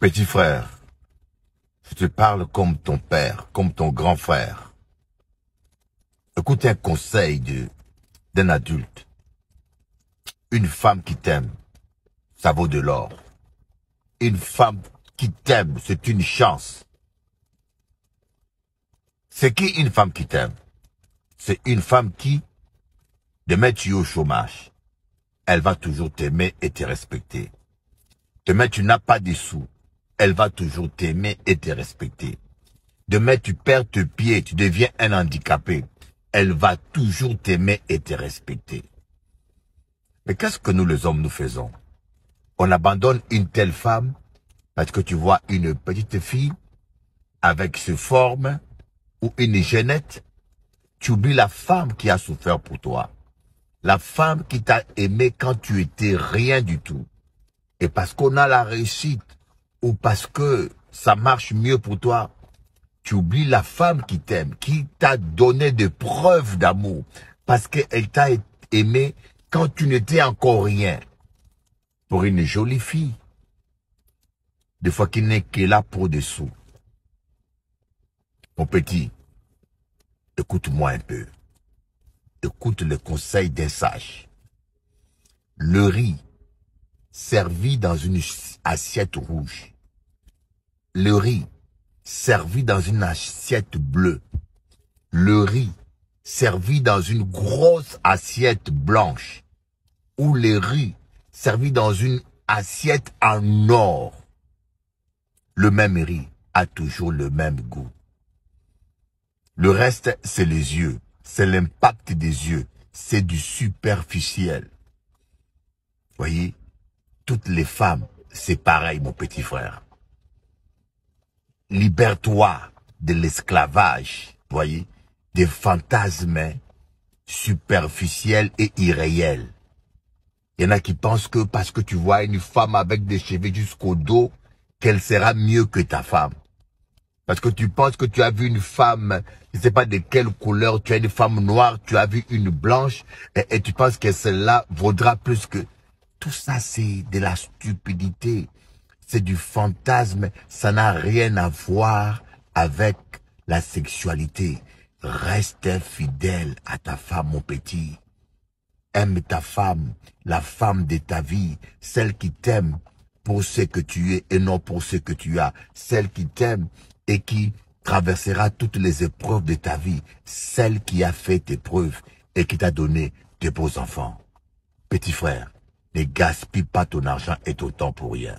Petit frère, je te parle comme ton père, comme ton grand frère. Écoute un conseil d'un adulte. Une femme qui t'aime, ça vaut de l'or. Une femme qui t'aime, c'est une chance. C'est qui une femme qui t'aime C'est une femme qui, demain tu es au chômage, elle va toujours t'aimer et te respecter. Demain tu n'as pas de sous, elle va toujours t'aimer et te respecter. Demain, tu perds tes pieds, tu deviens un handicapé. Elle va toujours t'aimer et te respecter. Mais qu'est-ce que nous les hommes nous faisons On abandonne une telle femme parce que tu vois une petite fille avec ses formes ou une jeunette. Tu oublies la femme qui a souffert pour toi. La femme qui t'a aimé quand tu étais rien du tout. Et parce qu'on a la réussite, ou parce que ça marche mieux pour toi, tu oublies la femme qui t'aime, qui t'a donné des preuves d'amour, parce qu'elle t'a aimé quand tu n'étais encore rien. Pour une jolie fille, des fois qu'il n'est que là pour des Mon petit, écoute-moi un peu. Écoute le conseil d'un sage. Le riz, servi dans une assiette rouge, le riz servi dans une assiette bleue, le riz servi dans une grosse assiette blanche, ou le riz servi dans une assiette en or, le même riz a toujours le même goût. Le reste, c'est les yeux, c'est l'impact des yeux, c'est du superficiel. Voyez, toutes les femmes, c'est pareil, mon petit frère libère-toi de l'esclavage, voyez, des fantasmes superficiels et irréels. Il y en a qui pensent que parce que tu vois une femme avec des cheveux jusqu'au dos, qu'elle sera mieux que ta femme. Parce que tu penses que tu as vu une femme, je ne sais pas de quelle couleur, tu as une femme noire, tu as vu une blanche, et tu penses que celle-là vaudra plus que... Tout ça, c'est de la stupidité c'est du fantasme, ça n'a rien à voir avec la sexualité. Reste fidèle à ta femme, mon petit. Aime ta femme, la femme de ta vie, celle qui t'aime pour ce que tu es et non pour ce que tu as, celle qui t'aime et qui traversera toutes les épreuves de ta vie, celle qui a fait tes preuves et qui t'a donné tes beaux enfants. Petit frère, ne gaspille pas ton argent et ton temps pour rien.